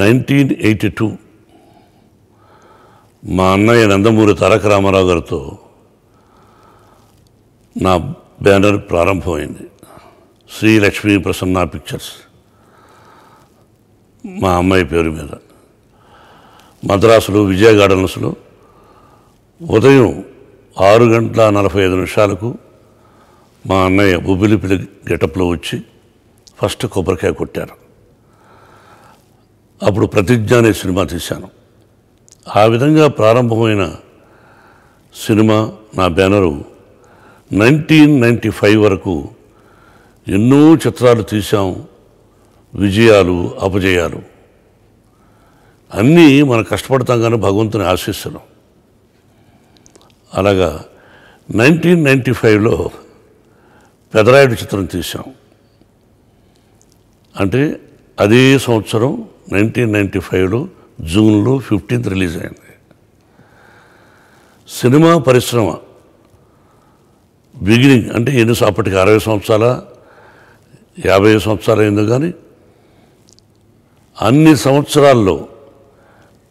nineteen eighty two మా అన్నయ్య నందమూరి తారక రామారావు గారితో నా బ్యానర్ ప్రారంభమైంది శ్రీ లక్ష్మీ ప్రసన్న పిక్చర్స్ మా అమ్మాయి పేరు మీద మద్రాసులో విజయ గార్డెన్స్లో ఉదయం ఆరు గంటల నలభై ఐదు నిమిషాలకు మా అన్నయ్య బొబ్బిలిపిలి గెటప్లో వచ్చి ఫస్ట్ కొబ్బరికాయ కొట్టారు అప్పుడు ప్రతిజ్ఞ అనే సినిమా తీశాను ఆ విధంగా ప్రారంభమైన సినిమా నా బ్యానరు నైన్టీన్ నైంటీ ఫైవ్ వరకు ఎన్నో చిత్రాలు తీసాం విజయాలు అపజయాలు అన్నీ మనం కష్టపడతాం కానీ భగవంతుని ఆశిస్తున్నాం అలాగా నైన్టీన్ నైంటీ ఫైవ్లో పెదరాయుడు చిత్రం తీసాం అంటే అదే సంవత్సరం నైన్టీన్ నైంటీ ఫైవ్లో జూన్లో ఫిఫ్టీన్త్ రిలీజ్ అయింది సినిమా పరిశ్రమ బిగినింగ్ అంటే ఎన్ని అప్పటికి అరవై సంవత్సరాల యాభై సంవత్సరాలు అయింది కానీ అన్ని సంవత్సరాల్లో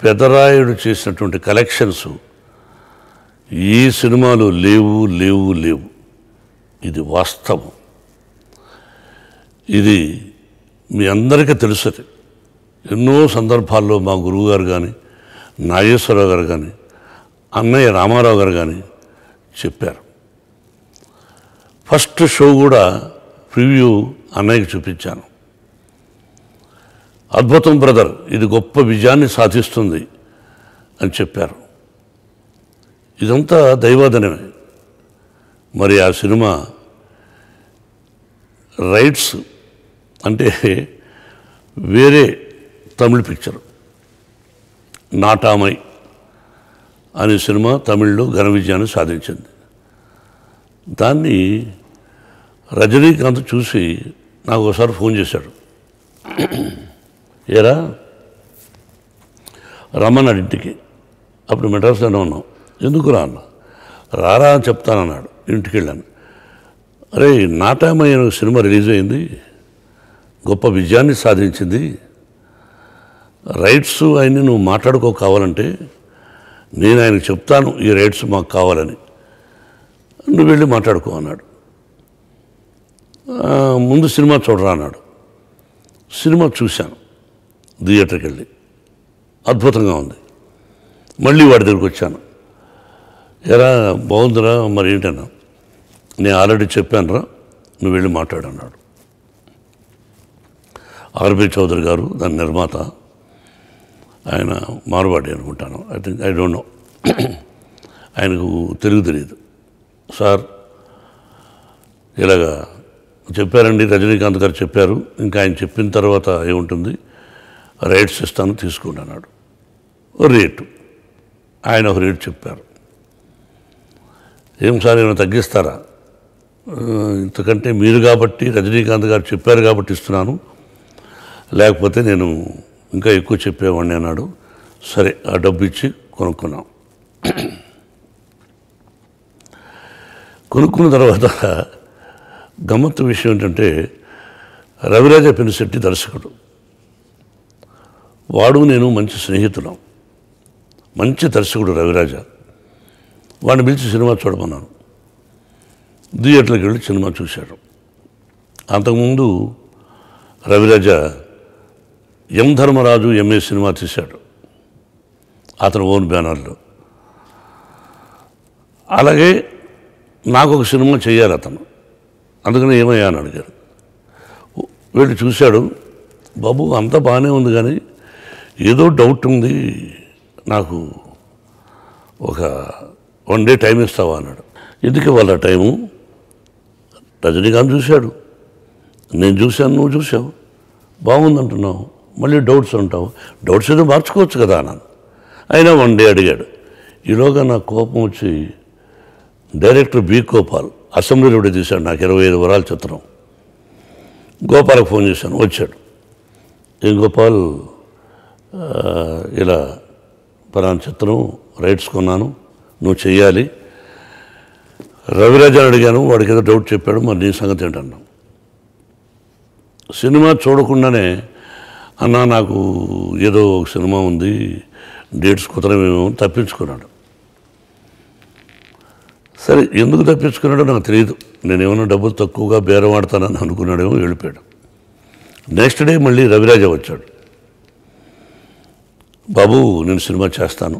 పెదరాయుడు చేసినటువంటి కలెక్షన్స్ ఈ సినిమాలు లేవు లేవు లేవు ఇది వాస్తవం ఇది మీ అందరికీ తెలుసది ఎన్నో సందర్భాల్లో మా గురువు గారు కానీ నాగేశ్వరరావు గారు కానీ అన్నయ్య రామారావు గారు కానీ చెప్పారు ఫస్ట్ షో కూడా ప్రివ్యూ అన్నయ్యకి చూపించాను అద్భుతం బ్రదర్ ఇది గొప్ప విజయాన్ని సాధిస్తుంది అని చెప్పారు ఇదంతా దైవాదనమే మరి ఆ సినిమా రైట్స్ అంటే వేరే తమిళ పిక్చర్ నాటామై అనే సినిమా తమిళ్లో ఘన విజయాన్ని సాధించింది దాన్ని రజనీకాంత్ చూసి నాకు ఒకసారి ఫోన్ చేశాడు ఏరా రమణ ఇంటికి అప్పుడు మెడ్రాస్లోనే ఉన్నాం ఎందుకు రా అన్న రారా అని చెప్తానన్నాడు ఇంటికి వెళ్ళాను అరే నాటామయ్య సినిమా రిలీజ్ అయింది గొప్ప విజయాన్ని సాధించింది రైట్స్ ఆయన్ని నువ్వు మాట్లాడుకో కావాలంటే నేను ఆయనకు చెప్తాను ఈ రైట్స్ మాకు కావాలని నువ్వు వెళ్ళి మాట్లాడుకో అన్నాడు ముందు సినిమా చూడరా అన్నాడు సినిమా చూశాను థియేటర్కి వెళ్ళి అద్భుతంగా ఉంది మళ్ళీ వాడి దగ్గరికి వచ్చాను ఎరా బాగుందిరా మరి ఏంటన్నా నేను ఆల్రెడీ చెప్పాను రా నువ్వు వెళ్ళి మాట్లాడన్నాడు ఆర్బి చౌదరి గారు దాని నిర్మాత ఆయన మార్వాడి అనుకుంటాను I think I don't know ఆయనకు తెలుగు తెలియదు సార్ ఇలాగా చెప్పారండి రజనీకాంత్ గారు చెప్పారు ఇంకా ఆయన చెప్పిన తర్వాత ఏముంటుంది రేట్స్ ఇస్తాను తీసుకోండి అన్నాడు రేటు ఆయన ఒక రేటు చెప్పారు ఏం సార్ ఏమైనా తగ్గిస్తారా ఇంతకంటే మీరు కాబట్టి రజనీకాంత్ గారు చెప్పారు కాబట్టి ఇస్తున్నాను లేకపోతే నేను ఇంకా ఎక్కువ చెప్పేవాడిని అన్నాడు సరే ఆ డబ్బు ఇచ్చి కొనుక్కున్నాం కొనుక్కున్న తర్వాత గమ్మత్తు విషయం ఏంటంటే రవిరాజ పెనిశెట్టి దర్శకుడు వాడు నేను మంచి స్నేహితులం మంచి దర్శకుడు రవిరాజ వాడిని పిలిచి సినిమా చూడమన్నాను థియేటర్కి వెళ్ళి సినిమా చూశాడు అంతకుముందు Raviraja M Dharmaraju MA cinema తీశాడు అతను ఓన్ బ్యానర్లో అలాగే నాకు ఒక సినిమా చేయాలి అతను అందుకని ఏమయ్యా అని అడిగారు వీడు చూశాడు బాబు అంతా బాగానే ఉంది కానీ ఏదో డౌట్ ఉంది నాకు ఒక వన్ డే టైం ఇస్తావా అన్నాడు ఎందుకు వాళ్ళ టైము రజనీకాంత్ చూశాడు నేను చూశాను నువ్వు చూసావు బాగుందంటున్నావు మళ్ళీ డౌట్స్ ఉంటావు డౌట్స్ ఏదో మార్చుకోవచ్చు కదా అన్నాను అయినా వన్ డే అడిగాడు ఈలోగా నా కోపం వచ్చి డైరెక్టర్ బి గోపాల్ అసెంబ్లీలో కూడా తీశాడు నాకు ఇరవై ఐదు వరాల చిత్రం గోపాలకు ఫోన్ చేశాను వచ్చాడు ఏం గోపాల్ ఇలా పలానా చిత్రం రైట్స్ కొన్నాను నువ్వు చేయాలి రవిరాజాని అడిగాను వాడికి ఏదో డౌట్ చెప్పాడు మరి నీ సంగతి ఏంటన్నాం సినిమా చూడకుండానే అన్న నాకు ఏదో ఒక సినిమా ఉంది డేట్స్ కుదరమేమో తప్పించుకున్నాడు సరే ఎందుకు తప్పించుకున్నాడో నాకు తెలియదు నేనేమన్నా డబ్బులు తక్కువగా బేరమాడతానని అనుకున్నాడేమో వెళ్ళిపోయాడు నెక్స్ట్ డే మళ్ళీ రవిరాజ వచ్చాడు బాబు నేను సినిమా చేస్తాను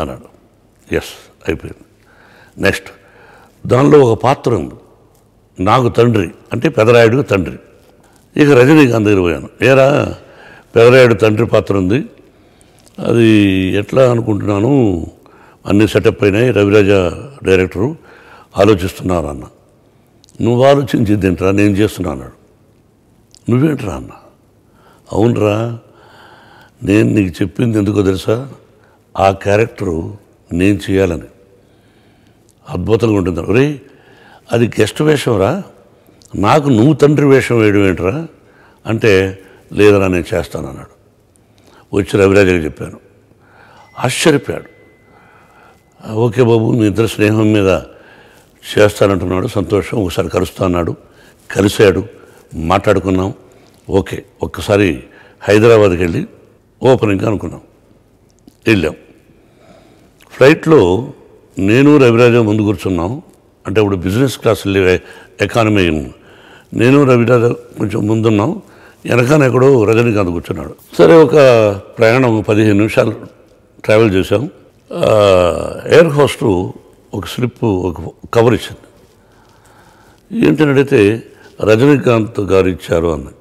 అన్నాడు ఎస్ అయిపోయింది నెక్స్ట్ దానిలో ఒక పాత్ర ఉంది నాకు తండ్రి అంటే పెదరాయుడికి తండ్రి ఇక రజనీకాంత్ దగ్గర పోయాను ఏరా పెదరాయుడు తండ్రి పాత్ర ఉంది అది ఎట్లా అనుకుంటున్నాను అన్ని సెటప్ అయినాయి రవిరాజ డైరెక్టరు ఆలోచిస్తున్నారు అన్న నువ్వు ఆలోచించి ఏంట్రా నేను చేస్తున్నా అన్నాడు నువ్వేంట్రా అన్న అవునరా నేను నీకు చెప్పింది ఎందుకో తెలుసా ఆ క్యారెక్టరు నేను చేయాలని అద్భుతంగా ఉంటుంది రే అది గెస్ట్ వేషంరా నాకు నువ్వు తండ్రి వేషం వేయడం ఏంట్రా అంటే లేదరా నేను చేస్తాను అన్నాడు వచ్చి రవిరాజుకి చెప్పాను ఆశ్చర్యపోయాడు ఓకే బాబు మీ ఇద్దరు స్నేహం మీద చేస్తానంటున్నాడు సంతోషం ఒకసారి కలుస్తా అన్నాడు కలిశాడు మాట్లాడుకున్నాం ఓకే ఒక్కసారి హైదరాబాద్కి వెళ్ళి ఓపెనింగ్ అనుకున్నాం వెళ్ళాం ఫ్లైట్లో నేను రవిరాజు ముందు కూర్చున్నాం అంటే ఇప్పుడు బిజినెస్ క్లాస్ ఎకానమీ నేను రవిరాజ కొంచెం ముందున్నాం వెనకాన ఎక్కడో రజనీకాంత్ కూర్చున్నాడు సరే ఒక ప్రయాణం పదిహేను నిమిషాలు ట్రావెల్ చేశాం ఎయిర్ హోస్టు ఒక స్లిప్ ఒక కవర్ ఇచ్చింది ఏంటని అడిగితే రజనీకాంత్ గారు ఇచ్చారు అని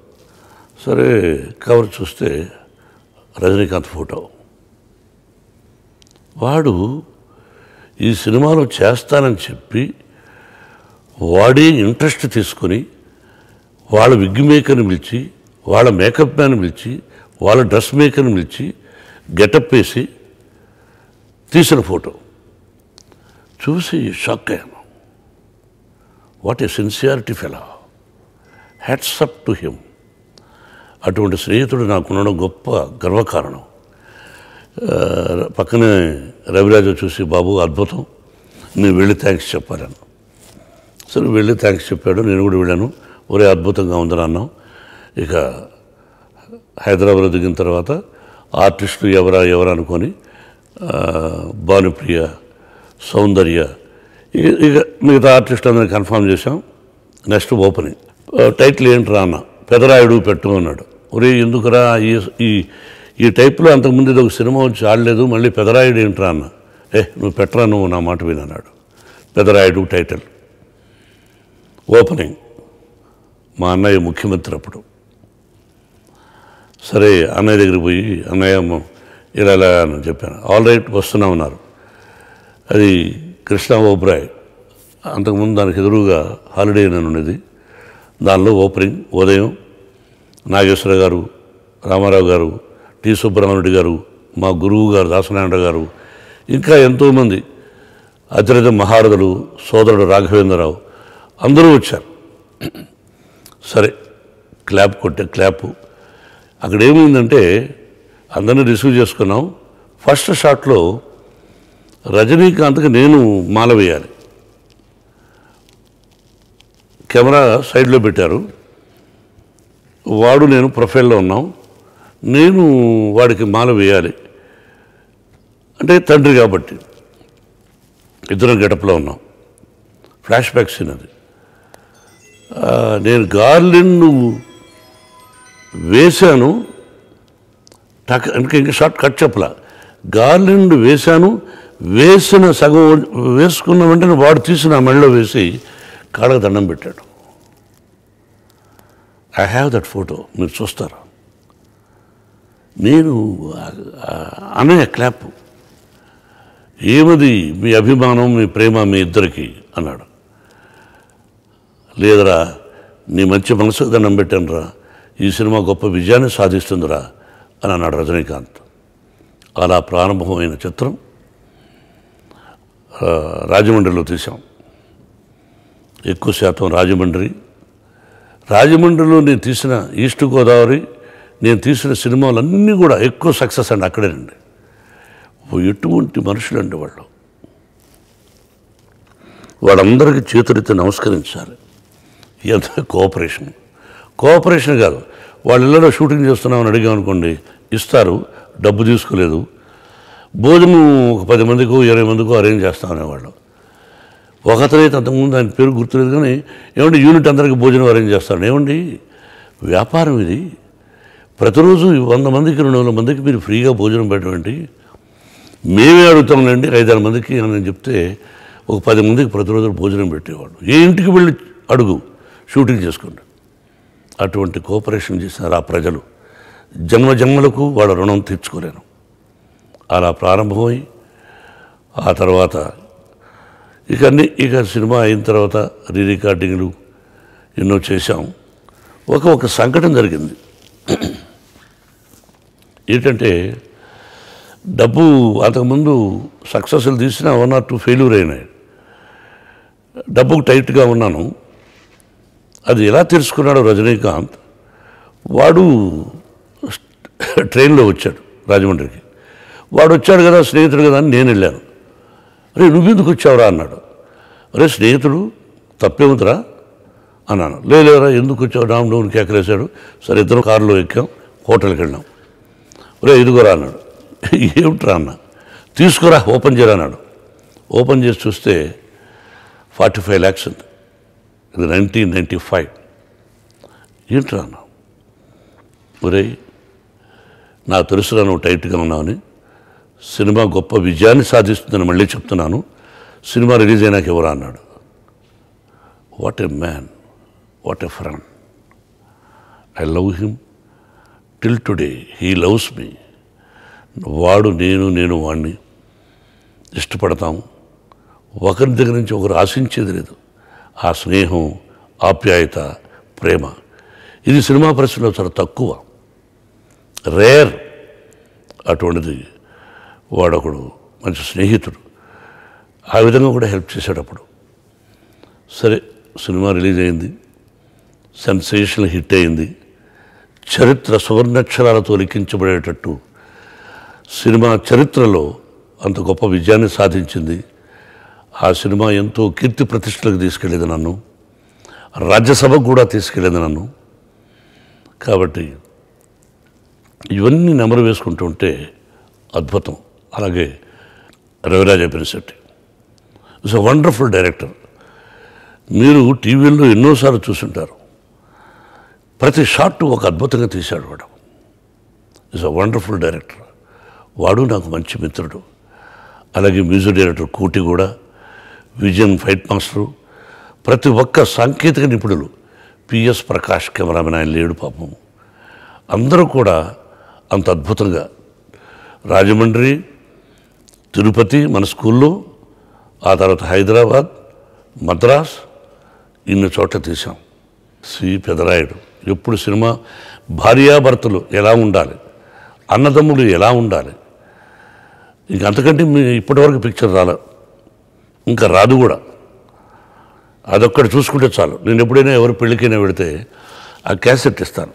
సరే కవర్ చూస్తే రజనీకాంత్ ఫోటో వాడు ఈ సినిమాలో చేస్తానని చెప్పి వాడే ఇంట్రెస్ట్ తీసుకొని వాళ్ళ విగ్ మేకర్ని పిలిచి వాళ్ళ మేకప్ మ్యాన్ పిలిచి వాళ్ళ డ్రెస్ మేకర్ని పిలిచి గెటప్ వేసి తీసిన ఫోటో చూసి షాక్ అయ్యాను what a sincerity fellow hats off to him అటువంటి స్నేహితుడు నాకున్న గొప్ప గర్వకారణం పక్కనే రవిరాజు చూసి బాబు అద్భుతం నేను వెళ్ళి థ్యాంక్స్ చెప్పాలను సరే వెళ్ళి థ్యాంక్స్ చెప్పాడు నేను కూడా వెళ్ళాను ఒరే అద్భుతంగా ఉందని అన్నాం ఇక హైదరాబాద్ దిగిన తర్వాత ఆర్టిస్టు ఎవరా ఎవరా అనుకొని భానుప్రియ సౌందర్య ఇక మిగతా ఆర్టిస్ట్ అందరినీ కన్ఫర్మ్ చేశాం నెక్స్ట్ ఓపెనింగ్ టైటిల్ ఏంట్రా అన్న పెదరాయుడు పెట్టు అన్నాడు ఒరే ఎందుకురా ఈ ఈ ఈ టైప్లో అంతకుముందు ఇది ఒక సినిమా వచ్చి ఆడలేదు మళ్ళీ పెదరాయుడు ఏంట్రా అన్న ఏ నువ్వు పెట్టరా నువ్వు నా మాట అన్నాడు పెదరాయుడు టైటిల్ ఓపెనింగ్ మా అన్నయ్య ముఖ్యమంత్రి అప్పుడు సరే అన్నయ్య దగ్గరికి పోయి అన్నయ్య ఇలా ఇలా అని చెప్పాను ఆల్ రైట్ వస్తున్నామన్నారు అది కృష్ణా ఓబ్రాయ్ అంతకుముందు దానికి ఎదురుగా హాలిడే అని ఉండేది దానిలో ఓపెనింగ్ ఉదయం నాగేశ్వర గారు రామారావు గారు టి సుబ్రహ్మణ్యుడి గారు మా గురువు గారు దాసనారాయణ గారు ఇంకా ఎంతోమంది అతిరథ మహారథులు సోదరుడు రాఘవేంద్రరావు అందరూ వచ్చారు సరే క్లాప్ కొట్టే క్లాప్ అక్కడ ఏమైందంటే అందరిని రిసీవ్ చేసుకున్నాం ఫస్ట్ షాట్లో రజనీకాంత్కి నేను మాల వేయాలి కెమెరా సైడ్లో పెట్టారు వాడు నేను ప్రొఫైల్లో ఉన్నాం నేను వాడికి మాల వేయాలి అంటే తండ్రి కాబట్టి ఇద్దరం గడపలో ఉన్నాం ఫ్లాష్ బ్యాక్ సీన్ అది నేను గార్లిన్ వేశాను టక్ ఇంకా షార్ట్ కట్ చెప్పలా గార్లిన్ వేశాను వేసిన సగం వేసుకున్న వెంటనే వాడు తీసిన నా వేసి కాళ్ళకు దండం పెట్టాడు ఐ హ్యావ్ దట్ ఫోటో మీరు చూస్తారు నేను అనే క్లాప్ ఏమది మీ అభిమానం మీ ప్రేమ మీ ఇద్దరికి అన్నాడు లేదురా నీ మంచి మనసుకు దండం పెట్టానురా ఈ సినిమా గొప్ప విజయాన్ని సాధిస్తుందిరా అని అన్నాడు రజనీకాంత్ అలా ప్రారంభమైన చిత్రం రాజమండ్రిలో తీసాం ఎక్కువ శాతం రాజమండ్రి రాజమండ్రిలో నేను తీసిన ఈస్ట్ గోదావరి నేను తీసిన సినిమాలన్నీ కూడా ఎక్కువ సక్సెస్ అండి అక్కడేనండి ఎటువంటి మనుషులండి వాళ్ళు వాళ్ళందరికీ చేతులెత్తి నమస్కరించాలి ఎంత కోఆపరేషన్ కోఆపరేషన్ కాదు వాళ్ళు ఇళ్ళలో షూటింగ్ చేస్తున్నామని అడిగామనుకోండి అనుకోండి ఇస్తారు డబ్బు తీసుకోలేదు భోజనం ఒక పది మందికో ఇరవై మందికో అరేంజ్ చేస్తాం అనేవాళ్ళు ఒకతనైతే అంతకుముందు ఆయన పేరు గుర్తులేదు కానీ ఏమండి యూనిట్ అందరికీ భోజనం అరేంజ్ చేస్తాను ఏమండి వ్యాపారం ఇది ప్రతిరోజు వంద మందికి రెండు వందల మందికి మీరు ఫ్రీగా భోజనం పెట్టమండి మేమే అడుగుతాంలేండి ఐదారు మందికి అని చెప్తే ఒక పది మందికి ప్రతిరోజు భోజనం పెట్టేవాడు ఏ ఇంటికి వెళ్ళి అడుగు షూటింగ్ చేసుకోండి అటువంటి కోఆపరేషన్ చేశారు ఆ ప్రజలు జన్మ జన్మలకు వాళ్ళ రుణం తీర్చుకోలేను అలా ప్రారంభమై ఆ తర్వాత ఇక ఇక సినిమా అయిన తర్వాత రీ రికార్డింగ్లు ఎన్నో చేశాం ఒక ఒక సంకటం జరిగింది ఏంటంటే డబ్బు అంతకుముందు సక్సెస్లు తీసినా వన్ ఆర్ టూ ఫెయిల్యూర్ అయినాయి డబ్బుకు టైట్గా ఉన్నాను అది ఎలా తెలుసుకున్నాడు రజనీకాంత్ వాడు ట్రైన్లో వచ్చాడు రాజమండ్రికి వాడు వచ్చాడు కదా స్నేహితుడు కదా అని నేను వెళ్ళాను అరే నువ్వెందుకు వచ్చావురా అన్నాడు అరే స్నేహితుడు తప్పేముందిరా అన్నాను లేదురా ఎందుకు వచ్చావు డామ్ డౌన్ కేకలేశాడు సరే ఇద్దరు కారులో ఎక్కాం హోటల్కి వెళ్ళాం రే ఇదిగోరా అన్నాడు ఏమిట్రా అన్న తీసుకురా ఓపెన్ చేయరా అన్నాడు ఓపెన్ చేసి చూస్తే ఫార్టీ ఫైవ్ ల్యాక్స్ ఉంది ఇది నైన్టీన్ నైంటీ ఫైవ్ ఏంట్రా అన్నా ఒరే నా తెలుసురా నువ్వు టైట్గా ఉన్నావని సినిమా గొప్ప విజయాన్ని సాధిస్తుందని మళ్ళీ చెప్తున్నాను సినిమా రిలీజ్ అయినాక ఎవరా అన్నాడు what a man what a friend I love him till today he loves me వాడు నేను నేను వాడిని ఇష్టపడతాము ఒకరి దగ్గర నుంచి ఒకరు ఆశించేది లేదు ఆ స్నేహం ఆప్యాయత ప్రేమ ఇది సినిమా పరిశ్రమలో చాలా తక్కువ రేర్ అటువంటిది వాడొకడు మంచి స్నేహితుడు ఆ విధంగా కూడా హెల్ప్ చేసేటప్పుడు సరే సినిమా రిలీజ్ అయింది సెన్సేషన్ హిట్ అయింది చరిత్ర సువర్ణక్షరాలతో లిఖించబడేటట్టు సినిమా చరిత్రలో అంత గొప్ప విజయాన్ని సాధించింది ఆ సినిమా ఎంతో కీర్తి ప్రతిష్టలకు తీసుకెళ్ళేది నన్ను రాజ్యసభకు కూడా తీసుకెళ్ళేది నన్ను కాబట్టి ఇవన్నీ నెమరు వేసుకుంటూ ఉంటే అద్భుతం అలాగే Raviraja Pinisetty it's a wonderful director మీరు టీవీల్లో ఎన్నోసార్లు చూసుంటారు ప్రతి షాట్ ఒక అద్భుతంగా తీశాడు వాడు ఇట్స్ అ వండర్ఫుల్ డైరెక్టర్ వాడు నాకు మంచి మిత్రుడు అలాగే మ్యూజిక్ డైరెక్టర్ కూటి కూడా విజన్ ఫైట్ మాస్టరు ప్రతి ఒక్క సాంకేతిక నిపుణులు పిఎస్ ప్రకాష్ కెమెరామెన్ ఆయన లేడు పాపం అందరూ కూడా అంత అద్భుతంగా రాజమండ్రి తిరుపతి మన స్కూల్లో ఆ తర్వాత హైదరాబాద్ మద్రాస్ ఇన్ని చోట్ల తీసాం సి పెదరాయుడు ఎప్పుడు సినిమా భార్యాభర్తలు ఎలా ఉండాలి అన్నదమ్ములు ఎలా ఉండాలి ఇంకంతకంటే మీ ఇప్పటివరకు పిక్చర్ రాలేదు ఇంకా రాదు కూడా అదొక్కటి చూసుకుంటే చాలు నేను ఎప్పుడైనా ఎవరు పెళ్ళికైనా పెడితే ఆ క్యాసెట్ ఇస్తాను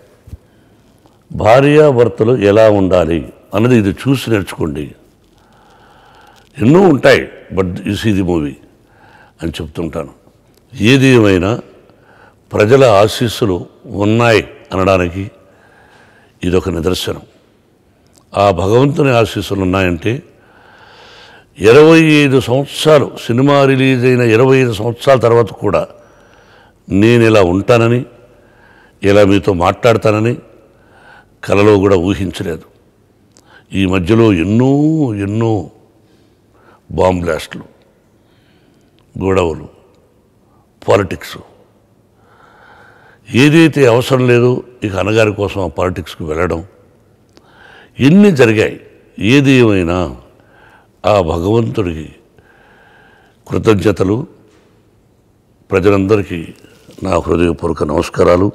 భార్యాభర్తలు ఎలా ఉండాలి అన్నది ఇది చూసి నేర్చుకోండి ఎన్నో ఉంటాయి బట్ ఇస్ ఇది ది మూవీ అని చెప్తుంటాను ఏది ఏమైనా ప్రజల ఆశీస్సులు ఉన్నాయి అనడానికి ఇదొక నిదర్శనం ఆ భగవంతుని ఆశీస్సులు ఉన్నాయంటే ఇరవై ఐదు సంవత్సరాలు సినిమా రిలీజ్ అయిన ఇరవై ఐదు సంవత్సరాల తర్వాత కూడా నేను ఇలా ఉంటానని ఇలా మీతో మాట్లాడతానని కలలో కూడా ఊహించలేదు ఈ మధ్యలో ఎన్నో ఎన్నో బాంబ్ బ్లాస్ట్లు గొడవలు పాలిటిక్స్ ఏదైతే అవసరం లేదో ఇక అన్నగారి కోసం ఆ పాలిటిక్స్కి వెళ్ళడం ఎన్ని జరిగాయి ఏది ఏమైనా ఆ భగవంతుడికి కృతజ్ఞతలు ప్రజలందరికీ నా హృదయపూర్వక నమస్కారాలు